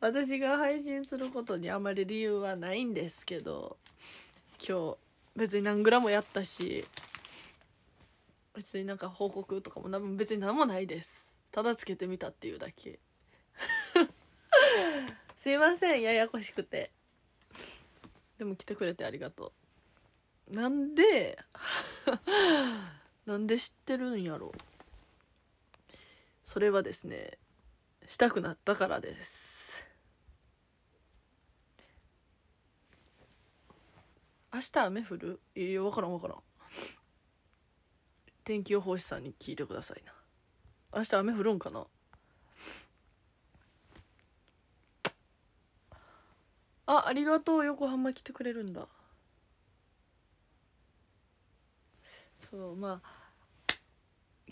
私が配信することにあまり理由はないんですけど今日別に何グラムやったし別になんか報告とかも別に何もないですただつけてみたっていうだけ すいませんややこしくてでも来てくれてありがとうなんで なんで知ってるんやろそれはですねしたくなったからです明日雨降るいや分からん分からん天気予報士さんに聞いてくださいな明日雨降るんかなあありがとう横浜来てくれるんだそうまあ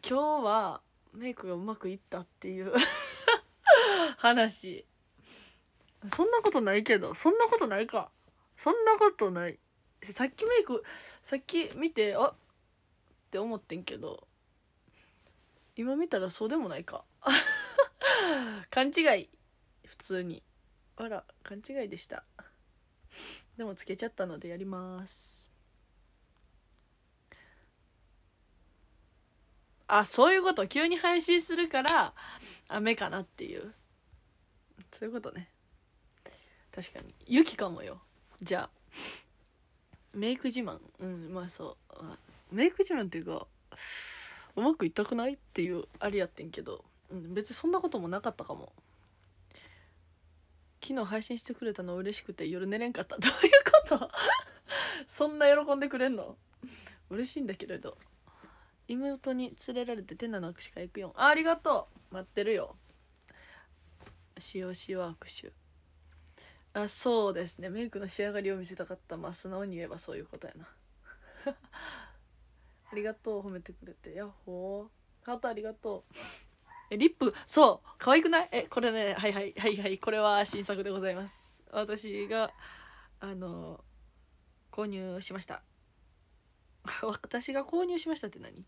今日はメイクがうまくいったっていう 話そんなことないけどそんなことないかそんなことないさっきメイクさっき見てあって思ってんけど今見たらそうでもないか 勘違い普通にあら勘違いでしたでもつけちゃったのでやりますあそういうこと急に配信するから雨かなっていうそういうことね確かに雪かもよじゃあメイク自慢うんまあそうメイク自慢っていうかうまくいったくないっていうありやってんけど、うん、別にそんなこともなかったかも昨日配信してくれたの嬉しくて夜寝れんかった どういうこと そんな喜んでくれんの嬉しいんだけれど妹に連れられて手なの握手会行くよあありがとう待ってるよしよしよ握手あそうですねメイクの仕上がりを見せたかったまあ素直に言えばそういうことやな ありがとう褒めてくれてやっほーハートありがとうえリップそう可愛くないえこれねはいはいはいはいこれは新作でございます私があの購入しました 私が購入しましたって何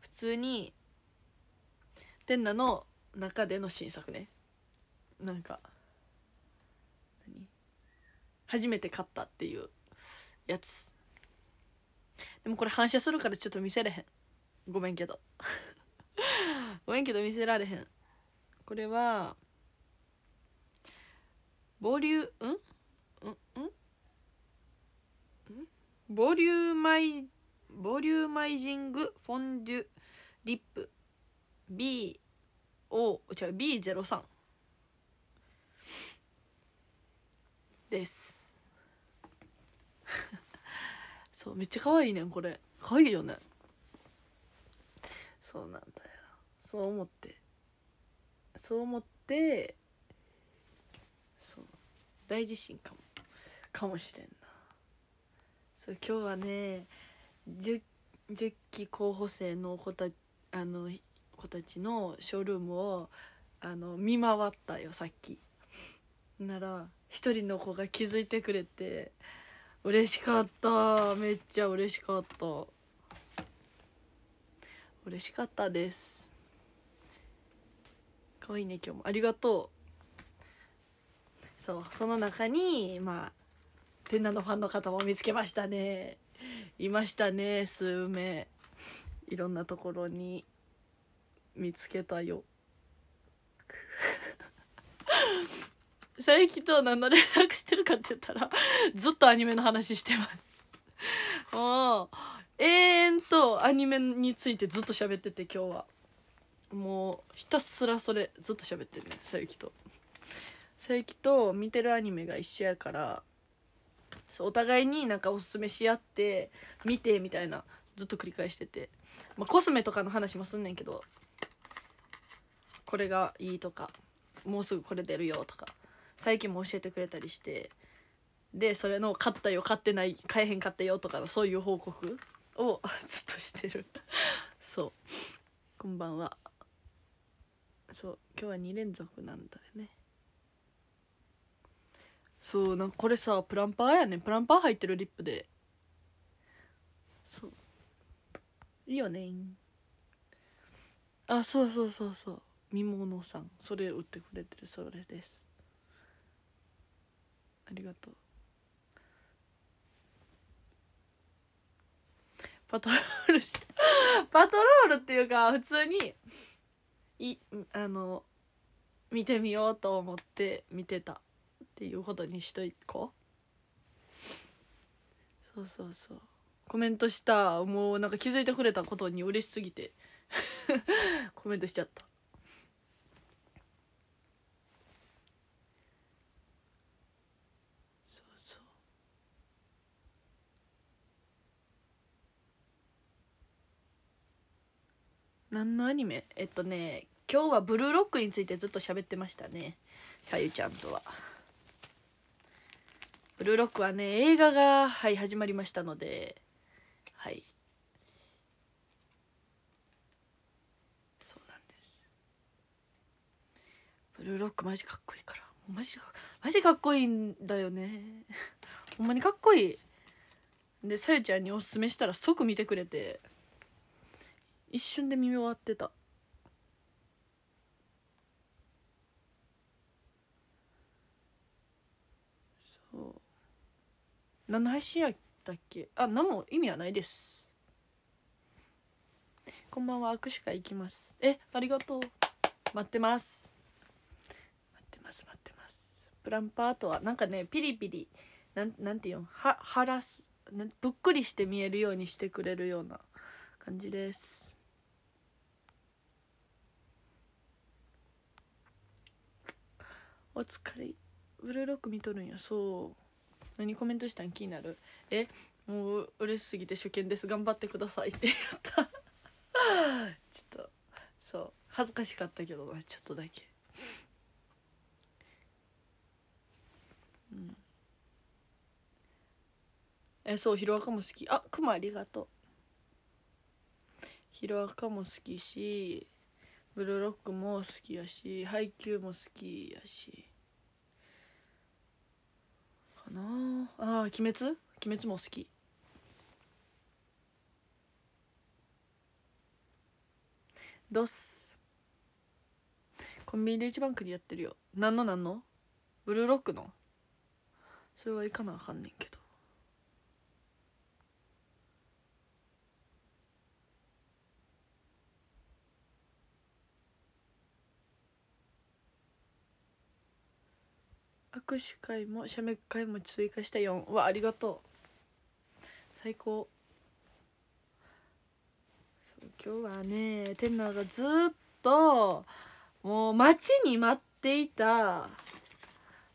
普通にテンの中での新作ねなんか初めて買ったっていうやつでもこれ反射するからちょっと見せれへんごめんけど ごめんけど見せられへんこれはボリューんんんボリューマイボリューマイジングフォンデュリップ B を違う B03 ですそうめっちゃ可愛いねんこれ可愛いよねそうなんだよそう思ってそう思ってそう大地震かもかもしれんなそう今日はね 10, 10期候補生の子たあの子たちのショールームをあの見回ったよさっきなら一人の子が気づいてくれて嬉しかっためっちゃ嬉しかった嬉しかったです可愛いいね今日もありがとうそうその中にまあテナのファンの方も見つけましたねいましたね数名いろんなところに見つけたよ佐伯と何の連絡してるかって言ったらずっとアニメの話してますもう永遠とアニメについてずっと喋ってて今日はもうひたすらそれずっと喋ってるね佐伯と佐伯と見てるアニメが一緒やからお互いになんかおすすめし合って見てみたいなずっと繰り返してて、まあ、コスメとかの話もすんねんけどこれがいいとかもうすぐこれ出るよとか最近も教えてくれたりしてでそれの買ったよ買ってない買えへん買ったよとかのそういう報告を ずっとしてるそうこんばんはそう今日は2連続なんだよねそうなんかこれさプランパーやねプランパー入ってるリップでそういいよねあそうそうそうそうみものさんそれ売ってくれてるそれですありがとうパトロールした パトロールっていうか普通にいあの見てみようと思って見てたっていうことにしといこうそうそうそうコメントしたもうなんか気づいてくれたことに嬉しすぎて コメントしちゃった何のアニメえっとね今日はブルーロックについてずっと喋ってましたねさゆちゃんとはブルーロックはね映画がはい始まりましたのではいそうなんですブルーロックマジかっこいいからマジかマジかっこいいんだよね ほんまにかっこいいでさゆちゃんにおすすめしたら即見てくれて一瞬で見終わってたそう何の配信やったっけあ何も意味はないですこんばんは握手会行きますえありがとう待ってます待ってます待ってますプランパートはなんかねピリピリなんなんていうのははらすぷっくりして見えるようにしてくれるような感じですお疲れブルーロック見とるんやそう何コメントしたん気になるえもう嬉しすぎて初見です頑張ってくださいってやったちょっとそう恥ずかしかったけどなちょっとだけうんえそうヒロアカも好きあクマありがとうヒロアカも好きしブルーロックも好きやしハイキューも好きやしなああ鬼滅鬼滅も好きドスコンビニで一番クリやってるよ何の何のブルーロックのそれはいかなあかんねんけど握手会も写メ会も追加した4わありがとう最高今日はね天皇がずっともう待ちに待っていた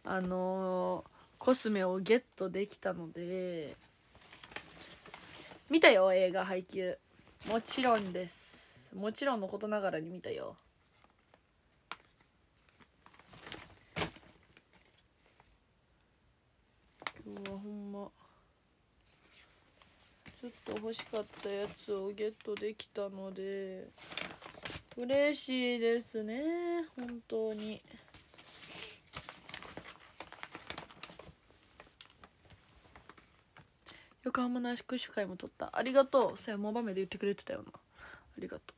あのー、コスメをゲットできたので見たよ映画「配給」もちろんですもちろんのことながらに見たよ今日はほんまちょっと欲しかったやつをゲットできたので嬉しいですね本当に。横浜の握手会も撮ったありがとうさやもばめで言ってくれてたよなありがと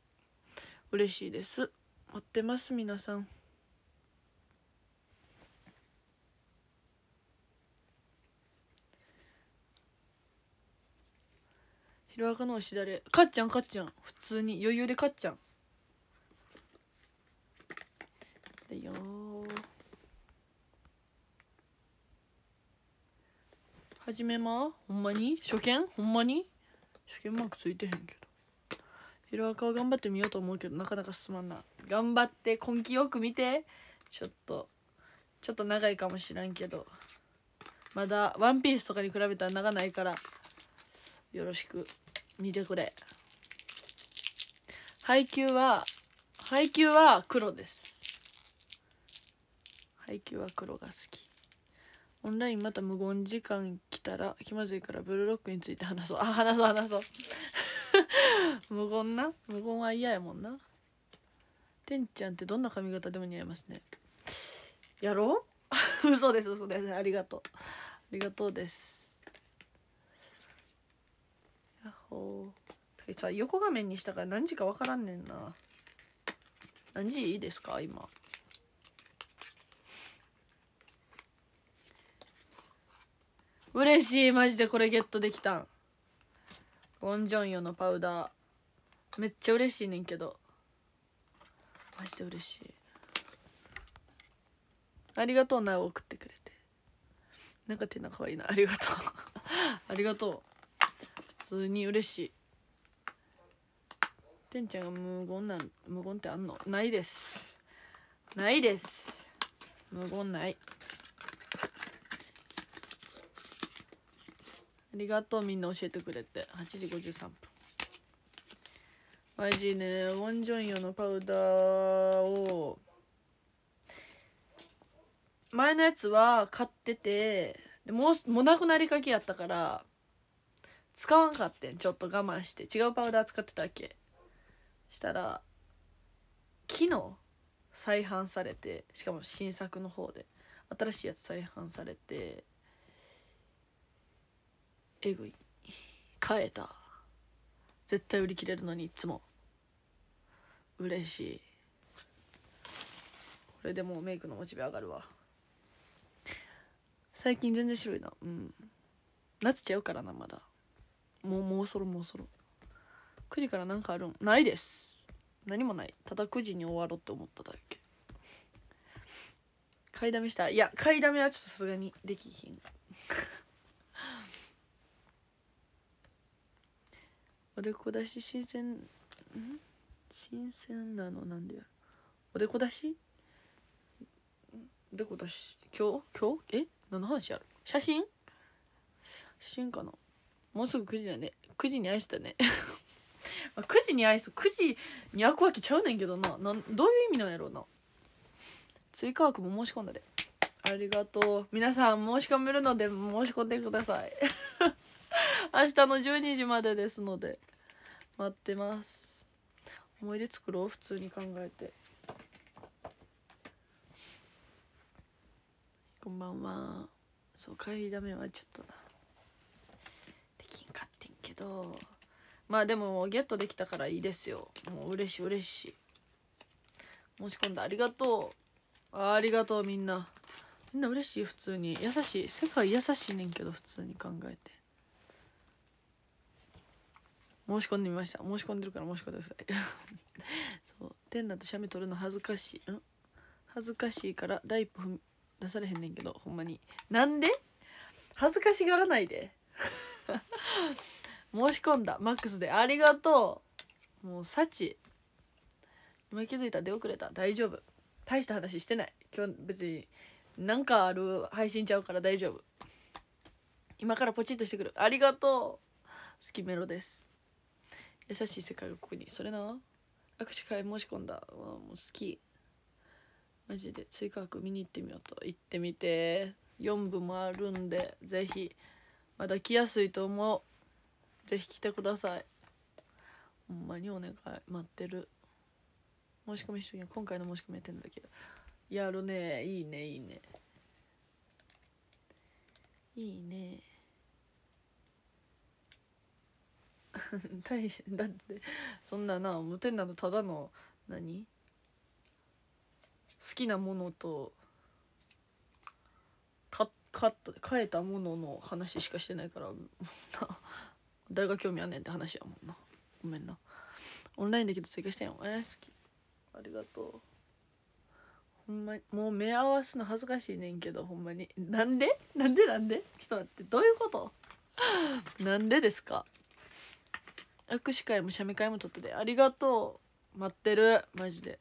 う嬉しいです待ってます皆さんひろあかのしだれかっちゃんかっちゃん普通に余裕でかっちゃんだよはじめまほんまに初見ほんまに初見マークついてへんけどひろあかは頑張ってみようと思うけどなかなか進まんな頑張って根気よく見てちょっとちょっと長いかもしらんけどまだ「ワンピースとかに比べたら長ないからよろしく。見てくれ配給は配給は黒です配給は黒が好きオンラインまた無言時間来たら気まずいからブルーロックについて話そうあ話そう話そう 無言な無言は嫌やもんなてんちゃんってどんな髪型でも似合いますねやろう 嘘です嘘ですありがとうありがとうですヤッホーてさ横画面にしたから何時か分からんねんな何時いいですか今嬉しいマジでこれゲットできたんウォン・ジョンヨのパウダーめっちゃ嬉しいねんけどマジで嬉しいありがとうなを送ってくれてなんか手の可愛いなありがとう ありがとう通に嬉しいてんちゃんが無言なん無言ってあんのないですないです無言ないありがとうみんな教えてくれて8時53分 YG ねウォン・ジョンヨのパウダーを前のやつは買っててもうもうなくなりかけやったから使わんかってんちょっと我慢して違うパウダー使ってたっけしたら昨日再販されてしかも新作の方で新しいやつ再販されてえぐい買えた絶対売り切れるのにいつも嬉しいこれでもうメイクのモチベ上がるわ最近全然白いなうん夏ちゃうからなまだもうもうそろもうそろ9時から何かあるんないです何もないただ9時に終わろうって思っただけ買いだめしたいや買いだめはちょっとさすがにできひん おでこだし新鮮ん新鮮なのなんでやおでこだしおでこだし今日今日え何の話やる写真写真かなもうすぐ9時だね9時にアイスだね9 時にアイス9時に開くわけちゃうねんけどななんどういう意味なんやろうな追加枠も申し込んだでありがとう皆さん申し込めるので申し込んでください 明日の12時までですので待ってます思い出作ろう普通に考えてこんばんはそう会費ダメはちょっとな近買ってんけどまあでもゲットできたからいいですよもう嬉しい嬉しい申し込んだありがとうあありがとうみんなみんな嬉しい普通に優しい世界優しいねんけど普通に考えて申し込んでみました申し込んでるから申し込んでください そう天奈と写メ撮るの恥ずかしいん恥ずかしいから第一歩出されへんねんけどほんまになんで恥ずかしがらないで申し込んだマックスでありがとうもう幸今気づいた出遅れた大丈夫大した話してない今日別になんかある配信ちゃうから大丈夫今からポチッとしてくるありがとう好きメロです優しい世界がここにそれな握手会申し込んだもう好きマジで追加枠見に行ってみようと行ってみて4部もあるんでぜひまだ来やすいと思うぜひ来てくださいほんまにお願い待ってる申し込みしとき今回の申し込みやってんだけどやるねいいねいいねいいね 大だってそんなな無点なのただの何好きなものと買買えたものの話しかしてないから誰が興味あんねんって話やもんなごめんなオンラインだけど追加してんよえー、好きありがとうほんまにもう目合わすの恥ずかしいねんけどほんまになんでなんでなんでちょっと待ってどういうことなんでですか握手会も写メ会も撮っててありがとう待ってるマジで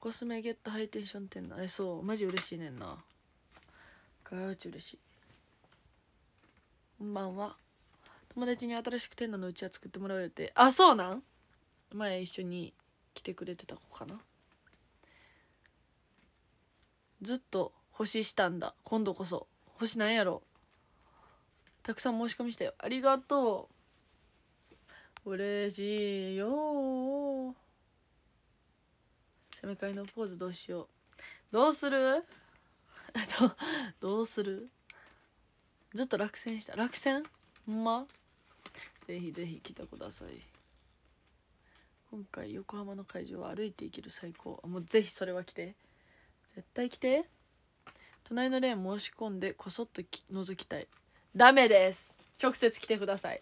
コスメゲットハイテンション店なえそうマジ嬉しいねんなガーチ嬉しいこんばんは友達に新しく天皇のうちは作ってもらう予定あそうなん前一緒に来てくれてた子かなずっと星したんだ今度こそ星なんやろたくさん申し込みしたよありがとう嬉しいよ攻めえのポーズどうしようどうすると どうするずっと落選した落選ほんまぜひぜひ来てください今回横浜の会場は歩いて行ける最高あもうぜひそれは来て絶対来て隣のレーン申し込んでこそっと覗きたいダメです直接来てください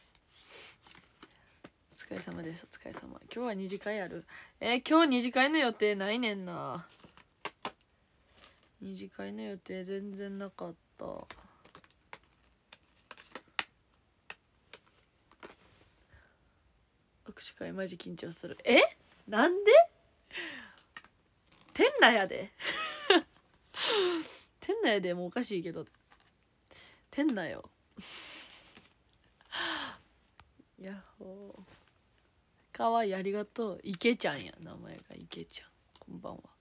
お疲れ様ですお疲れ様今日は2次会あるえー、今日2次会の予定ないねんな二次会の予定全然なかった握手会マジ緊張するえなんで店内やで店内でもおかしいけど店内よやッほーかわいいありがとういけちゃんや名前がいけちゃんこんばんは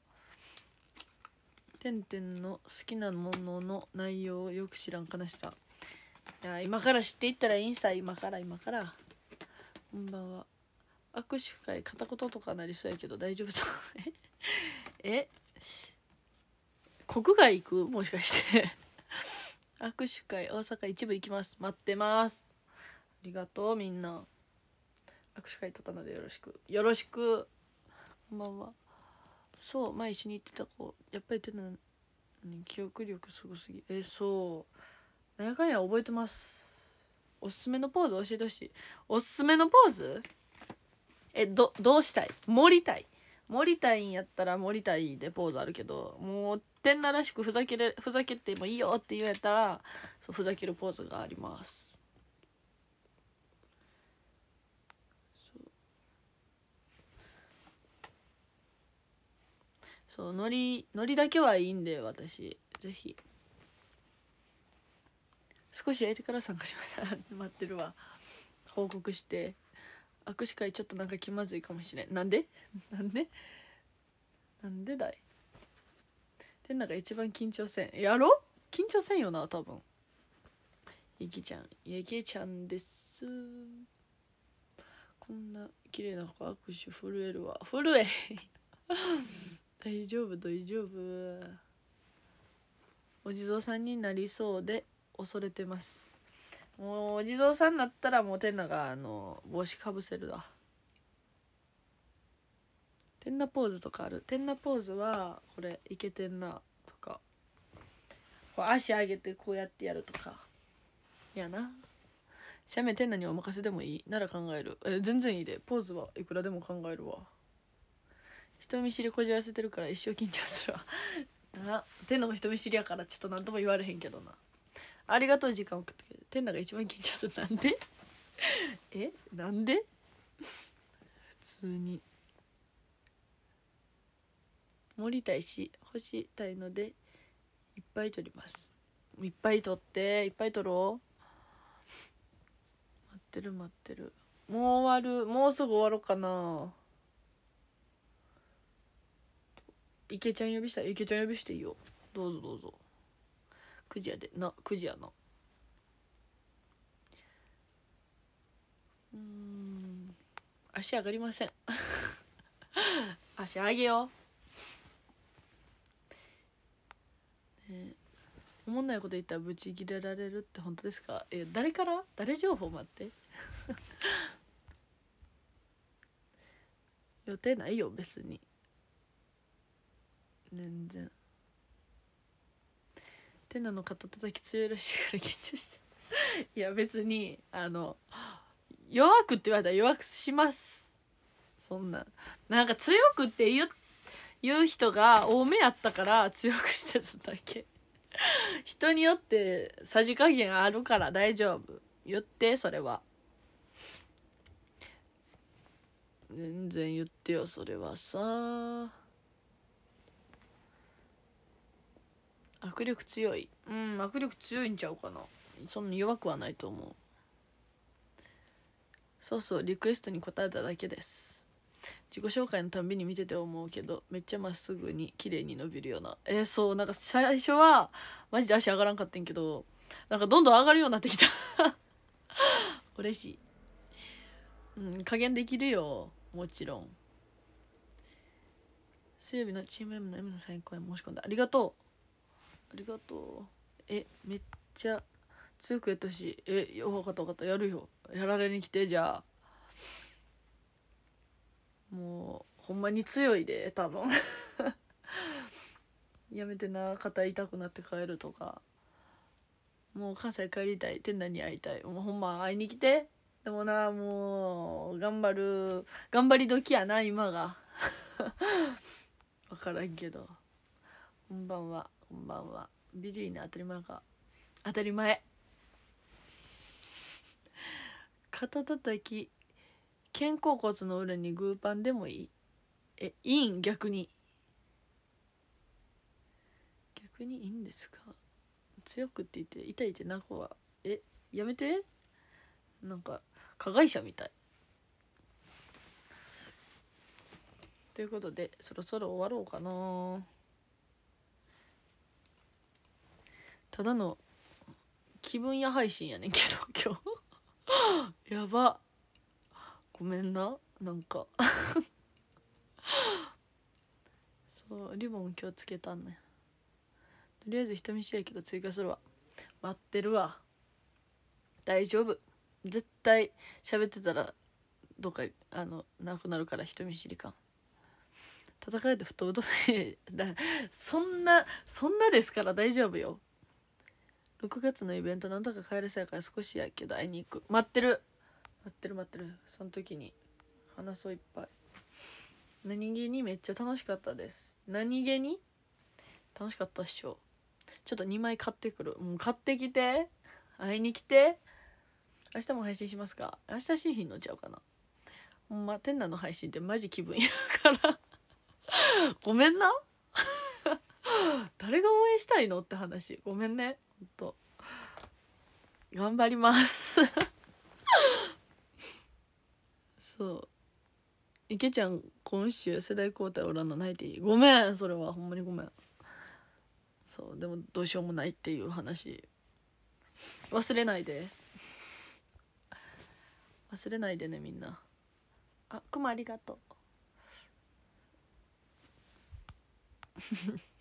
てんてんの好きなものの内容をよく知らん悲しさいや今から知っていったらいいんさ今から今からこんばんは握手会片言とかなりそうやけど大丈夫そう え国外行くもしかして握手会大阪一部行きます待ってますありがとうみんな握手会取ったのでよろしくよろしくこんばんはそう前一緒に行ってた子やっぱり言ってたのに記憶力すごすぎえそう何やかんや覚えてますおすすめのポーズ教えてほしいおすすめのポーズえどどうしたい盛りたい盛りたいんやったら盛りたいでポーズあるけどもう天ならしくふざけれふざけてもいいよって言われたらそうふざけるポーズがありますそうのりのりだけはいいんで私ぜひ少し相いてから参加します 待ってるわ報告して握手会ちょっとなんか気まずいかもしれんなんで なんでなんでだいてんなが一番緊張せんやろ緊張せんよな多分ゆきちゃんゆきちゃんですこんな綺麗な子握手震えるわ震え大丈夫大丈夫お地蔵さんになりそうで恐れてますもうお地蔵さんになったらもう天ナがあの帽子かぶせるわ天ナポーズとかある天ナポーズはこれいけてんなとかこう足上げてこうやってやるとかやな写メ天ナにお任せでもいいなら考えるえ全然いいでポーズはいくらでも考えるわ人見知りこじらせてるから一生緊張するわあ、天のも人見知りやからちょっと何とも言われへんけどなありがとう時間送ってくれて天のが一番緊張するなんで えなんで普通に盛りたいし干したいのでいっぱい取りますいっぱい取っていっぱい取ろう待ってる待ってるもう終わるもうすぐ終わろうかな池ちゃん呼びしたい池ちゃん呼びしていいよどうぞどうぞ9時やでな9時やなうん足上がりません 足上げようねおもんないこと言ったらブチギレられるって本当ですかえ誰から誰情報待って 予定ないよ別に全然テナの肩叩き強いらしいから緊張した いや別にあの弱くって言われたら弱くしますそんななんか強くって言言う人が多めやったから強くしてただけ人によってさじ加減あるから大丈夫言ってそれは全然言ってよそれはさ握力強いうん握力強いんちゃうかなそんな弱くはないと思うそうそうリクエストに答えただけです自己紹介のたんびに見てて思うけどめっちゃまっすぐに綺麗に伸びるようなえー、そうなんか最初はマジで足上がらんかったんけどなんかどんどん上がるようになってきた 嬉しいうん加減できるよもちろん水曜日のチーム M の M のサイン公演申し込んだありがとうありがとうえめっちゃ強くやったしえよかったよかったやるよやられに来てじゃあもうほんまに強いで多分 やめてな肩痛くなって帰るとかもう関西帰りたい天南に会いたいもうほんま会いに来てでもなもう頑張る頑張り時やな今が分 からんけどこんばんはこんばんは美人の当たり前が当たり前肩たたき肩甲骨の裏にグーパンでもいいえいいん逆に逆にいいんですか強くって言って痛いってなこはえやめてなんか加害者みたいということでそろそろ終わろうかなただの気分屋配信やねんけど 今日やばごめんななんかそうリボン今日つけたんねとりあえず人見知りやけど追加するわ待ってるわ大丈夫絶対喋ってたらどっかあのなくなるから人見知り感戦えて太太 そんなそんなですから大丈夫よ6月のイベントなんとか帰れそうやから少しやけど会いに行く待ってる待ってる待ってるその時に話そういっぱい何気にめっちゃ楽しかったです何気に楽しかったっしょちょっと2枚買ってくるもう買ってきて会いに来て明日も配信しますか明日新品乗っちゃうかなほんま天南の配信ってマジ気分やからごめんな 誰が応援したいのって話ごめんねほんと頑張ります そう池ちゃん今週世代交代おらんのないでいいごめんそれはほんまにごめんそうでもどうしようもないっていう話忘れないで忘れないでねみんなあくまありがとう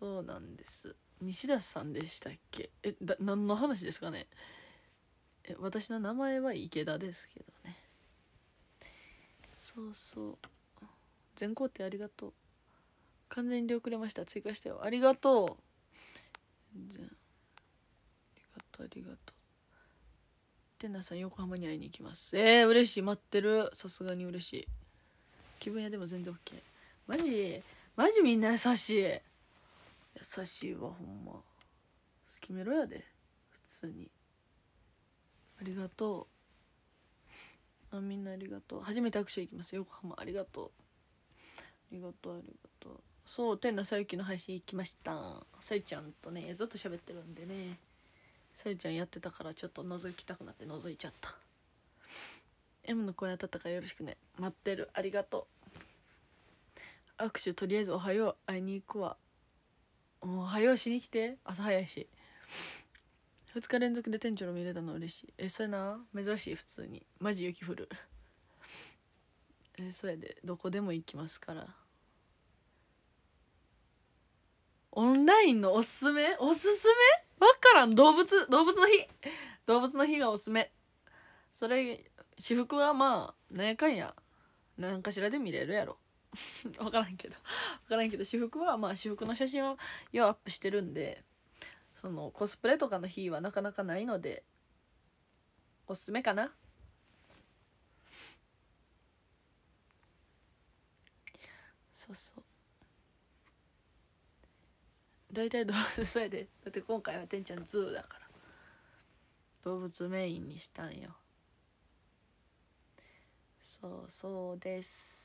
そうなんです西田さんでしたっけえだ何の話ですかねえ私の名前は池田ですけどねそうそう全工程ありがとう完全に出遅れました追加したよありがとう全ありがとうありがとうてなさん横浜に会いに行きますえー、嬉しい待ってるさすがに嬉しい気分屋でも全然 OK マジマジみんな優しい優しいわほんま好きメロやで普通にありがとうあみんなありがとう初めて握手行きます横浜ありがとうありがとうありがとうそう天那さゆきの配信行きましたさゆちゃんとねずっと喋ってるんでねさゆちゃんやってたからちょっと覗きたくなって覗いちゃった M の声当たったからよろしくね待ってるありがとう握手とりあえずおはよう会いに行くわお早うしに来て朝早いし2日連続で店長の見れたの嬉しいえそれな珍しい普通にマジ雪降るえそうやでどこでも行きますからオンラインのおすすめおすすめわからん動物動物の日動物の日がおすすめそれ私服はまあ何やかんや何かしらで見れるやろ分 からんけど分からんけど私服はまあ私服の写真をようアップしてるんでそのコスプレとかの日はなかなかないのでおすすめかなそうそう大体動物 それでだって今回はてんちゃんズーだから動物メインにしたんよそうそうです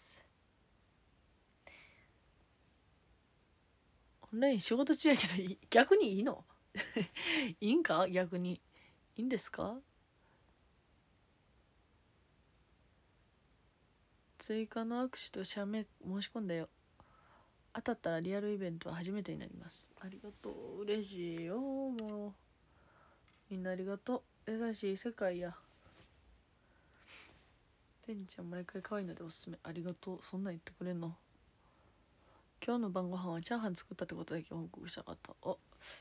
オンライン仕事中やけど逆にいいの いいんか逆にいいんですか追加の握手と社名申し込んだよ当たったらリアルイベントは初めてになりますありがとう嬉しいよもうみんなありがとう優しい世界やてんちゃん毎回可愛いのでおすすめありがとうそんなん言ってくれんの今日の晩ご飯はチャーハン作ったってことだけ報告したかったお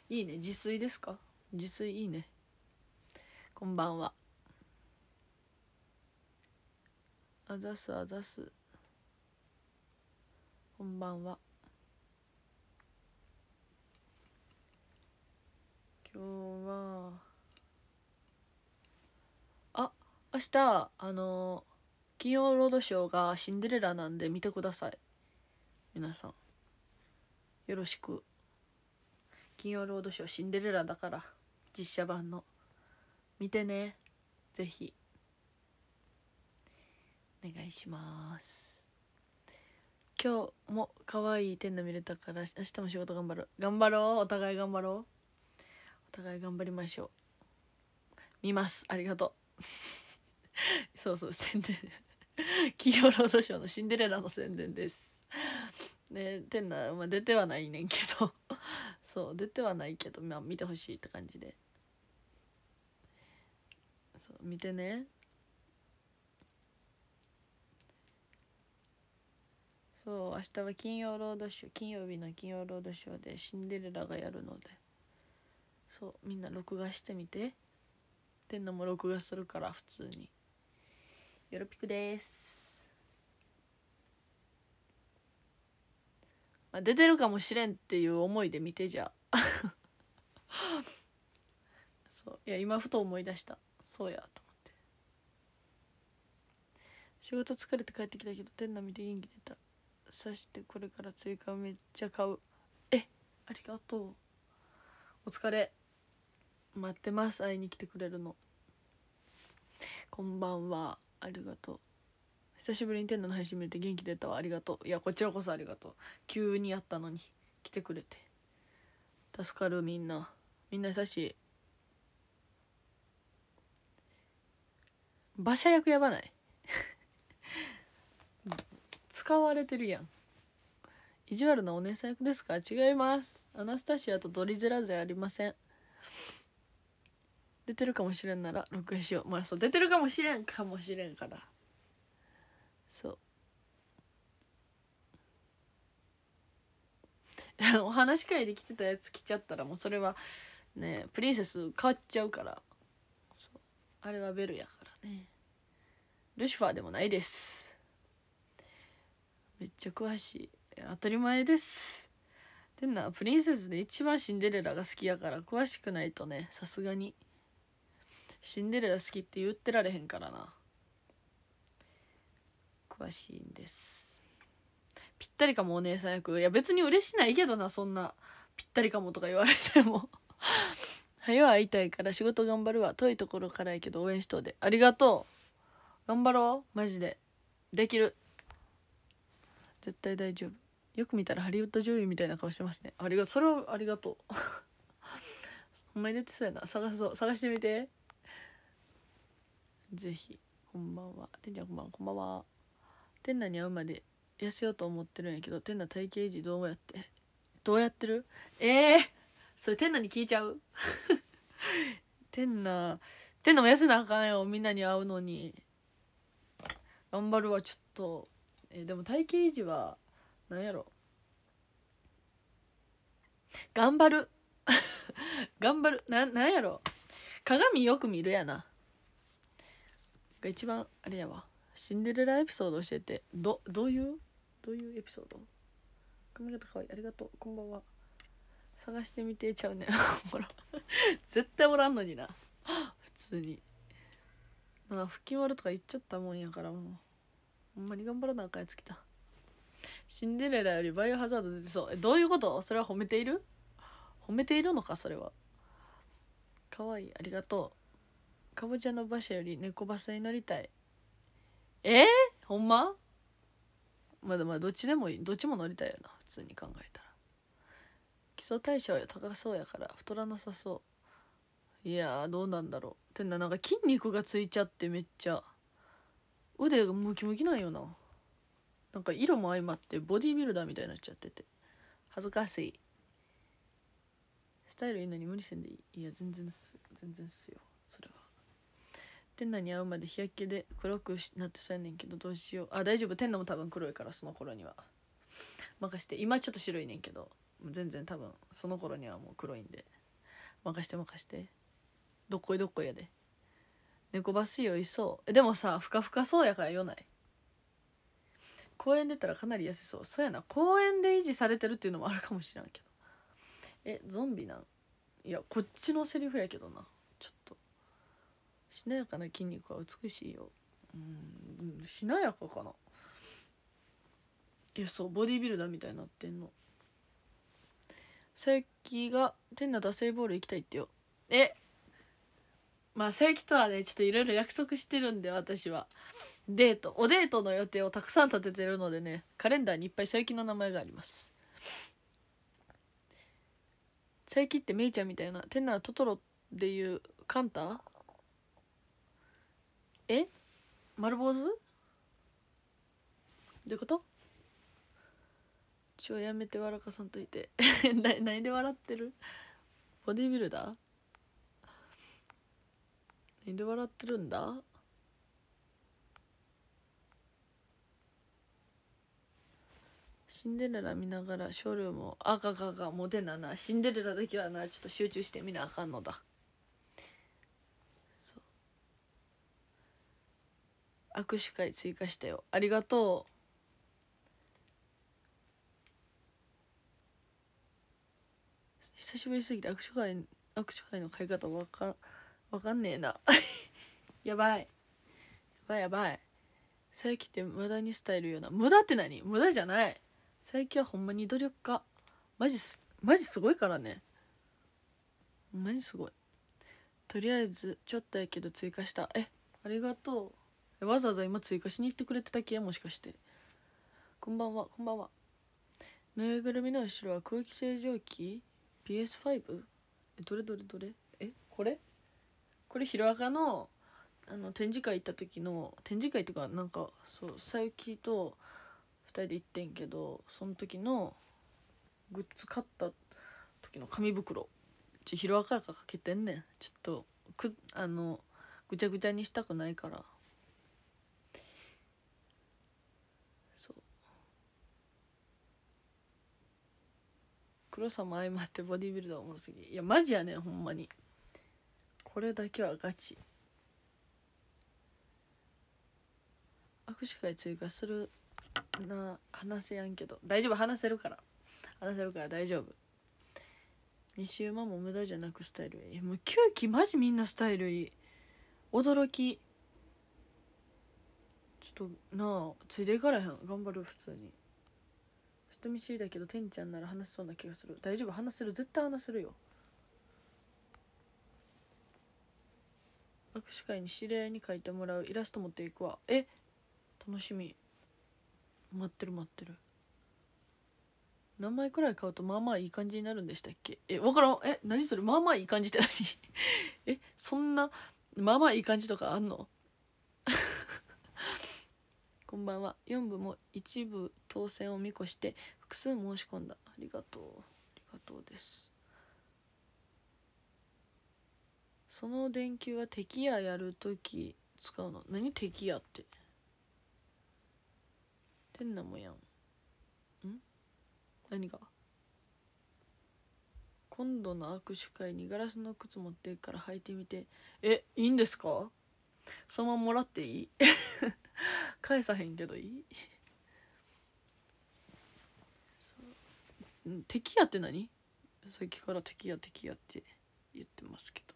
いいね自炊ですか自炊いいねこんばんはあざすあざすこんばんは今日はあ明日あの金曜ロードショーがシンデレラなんで見てください皆さんよろしく金曜ロードショーシンデレラだから実写版の見てねぜひお願いします今日も可愛い天の見れたから明日も仕事頑張る頑張ろうお互い頑張ろうお互い頑張りましょう見ますありがとう そうそう宣伝企業労働省のシンデレラの宣伝ですてん内、まあ、出てはないねんけど そう出てはないけど、まあ、見てほしいって感じでそう見てねそう明日は金曜ロードショー金曜日の金曜ロードショーでシンデレラがやるのでそうみんな録画してみて天のも録画するから普通によろぴくですまあ、出てるかもしれんっていう思いで見てじゃあ そういや今ふと思い出したそうやと思って仕事疲れて帰ってきたけど店内見て元気出たさしてこれから追加めっちゃ買うえありがとうお疲れ待ってます会いに来てくれるのこんばんはありがとう久しぶりに天童の配信見れて元気出たわありがとういやこちらこそありがとう急にやったのに来てくれて助かるみんなみんな優しい馬車役やばない 使われてるやん意地悪なお姉さん役ですか違いますアナスタシアとドリゼラゼありません出てるかもしれんなら録画しようまあそう出てるかもしれんかもしれんからそう お話会で着てたやつ着ちゃったらもうそれはねプリンセス変わっちゃうからあれはベルやからねルシファーでもないですめっちゃ詳しい当たり前ですでんなプリンセスで一番シンデレラが好きやから詳しくないとねさすがにシンデレラ好きって言ってられへんからな詳しいんですぴったりかもお姉さん役いや別に嬉しないけどなそんなぴったりかもとか言われても 早は会いたいから仕事頑張るわ遠いところからやけど応援しとうでありがとう頑張ろうマジでできる絶対大丈夫よく見たらハリウッド女優みたいな顔してますねありがとうそれはありがとうほんまに出てそうやな探そう探してみてぜひこんばんはてんちゃんこんばんはこんばんはンナに会うまで痩せようと思ってるんやけどンナ体型維持どうやってどうやってるええー、それンナに聞いちゃうンナンナも痩せなあかんよみんなに会うのに頑張るわちょっと、えー、でも体型維持は何やろ頑張る頑張るななんやろ鏡よく見るやなが一番あれやわシンデレラエピソード教えてどどういうどういうエピソード髪型かわいいありがとうこんばんは探してみてちゃうねほら 絶対おらんのにな普通にな腹筋割るとか言っちゃったもんやからもうほんまに頑張らなあかんやつきたシンデレラよりバイオハザード出てそうどういうことそれは褒めている褒めているのかそれはかわいいありがとうかぼちゃの馬車より猫バスに乗りたいえー、ほんままだまだどっちでもいいどっちも乗りたいよな普通に考えたら基礎代謝は高そうやから太らなさそういやどうなんだろうてななんか筋肉がついちゃってめっちゃ腕がムキムキなんよななんか色も相まってボディービルダーみたいになっちゃってて恥ずかしいスタイルいいのに無理せんでいいいや全然っす全然っすよそれはテナに会うまで日焼けで黒くなってそうやねんけどどうしようあ大丈夫テンナも多分黒いからその頃には任して今ちょっと白いねんけど全然多分その頃にはもう黒いんで任して任してどっこいどっこいやで猫バス酔いそうでもさふかふかそうやから酔ない公園出たらかなり痩せそうそうやな公園で維持されてるっていうのもあるかもしれんけどえゾンビなんいやこっちのセリフやけどなしなやかな筋肉は美しいようんしなやかかないやそうボディービルダーみたいになってんの佐伯が天の惰性ボール行きたいってよえまあ佐伯とはねちょっといろいろ約束してるんで私はデートおデートの予定をたくさん立ててるのでねカレンダーにいっぱい佐伯の名前があります佐伯ってメイちゃんみたいな天なトトロっていうカンタえ丸坊主どういうことちょやめて笑かさんといて な何で笑ってるボディービルダー何で笑ってるんだシンデレラ見ながらショールームをあかかかもテななシンデレラだけはなちょっと集中して見なあかんのだ握手会追加したよありがとう久しぶりすぎて握手会握手会の買い方わかわかんねえな やばいやばいやばい最近って無駄に伝えるような無駄って何無駄じゃない最近はほんまに努力家マジすマジすごいからねほんまにすごいとりあえずちょっとやけど追加したえありがとうわざわざ今追加しに行ってくれてたけもしかしてこんばんはこんばんはぬいぐるみの後ろは空気清浄機 PS5? えどれどれどれえこれこれヒロアカのあの展示会行った時の展示会っていうかなんかそうさゆきと2人で行ってんけどその時のグッズ買った時の紙袋ちょヒロアカかけてんねんちょっとくあのぐちゃぐちゃにしたくないから黒さも相まってボディビルダーろすぎいやマジやねほんまにこれだけはガチ握手会追加するな話せやんけど大丈夫話せるから話せるから大丈夫西馬も無駄じゃなくスタイルいいもう九期マジみんなスタイルいい驚きちょっとなあついていかれへん頑張る普通に。人見知りだけどてんちゃんなら話しそうな気がする大丈夫話せる絶対話せるよ握手会に知り合いに書いてもらうイラスト持っていくわえ楽しみ待ってる待ってる何枚くらい買うとまあまあいい感じになるんでしたっけえ分からんえ何それまあまあいい感じって何 えそんなまあまあいい感じとかあんのこんばんは4部も一部当選を見越して複数申し込んだありがとうありがとうですその電球は敵ややるとき使うの何敵やっててんなもやんん何が今度の握手会にガラスの靴持ってから履いてみてえいいんですかそのままもらっていい 返さへんけどいい敵やって何さっきから敵や敵やって言ってますけど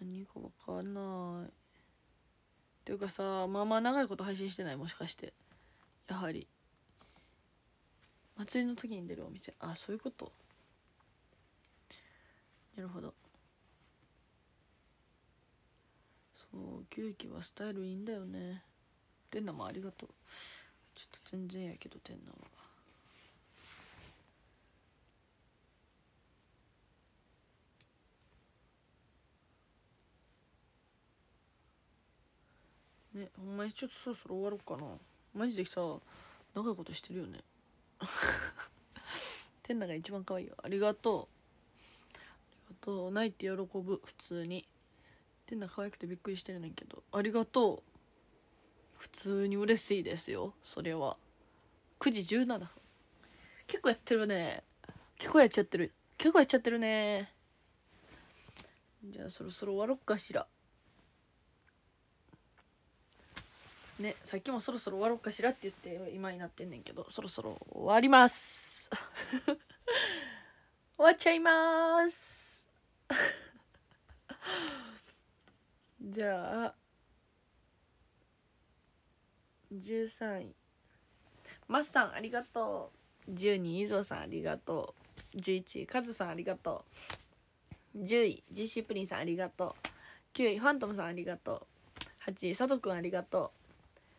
何か分かんないっていうかさまあまあ長いこと配信してないもしかしてやはり祭りの時に出るお店あそういうことなるほどそうキュキはスタイルいいんだよねてんなもありがとうちょっと全然やけどてんなはねお前ちょっとそろそろ終わろうかなマジでさ長いことしてるよねてんなが一番可愛いよありがとうありがとう泣いて喜ぶ普通にてんな可愛くてびっくりしてるねんけどありがとう普通に嬉しいですよそれは9時17分結構やってるね結構やっちゃってる結構やっちゃってるねじゃあそろそろ終わろっかしらねさっきもそろそろ終わろうかしらって言って今になってんねんけどそろそろ終わります 終わっちゃいますじゃあ13位マスさんありがとう12位伊蔵さんありがとう11位カズさんありがとう10位シー、プリンさんありがとう9位ファントムさんありがとう8位佐藤君ありがと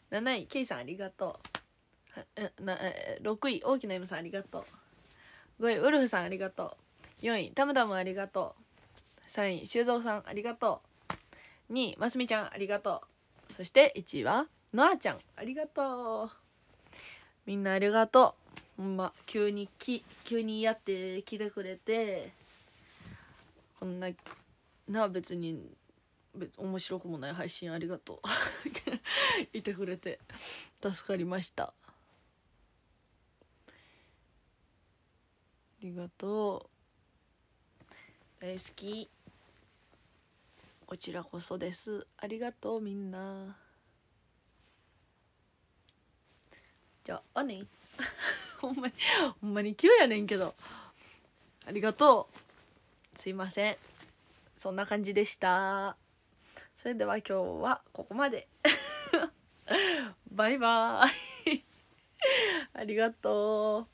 う7位ケイさんありがとうな6位大きな M さんありがとう5位ウルフさんありがとう4位タムダムありがとう3位修造さんありがとう2位ますみちゃんありがとうそして1位はのあちゃんありがとうみんなありがとうほんま急にき急にやって来てくれてこんなな別に面白くもない配信ありがとう いてくれて助かりましたありがとう大好きこちらこそですありがとうみんなじゃあね ほんまにほんまに急やねんけどありがとうすいませんそんな感じでしたそれでは今日はここまで バイバーイ ありがとう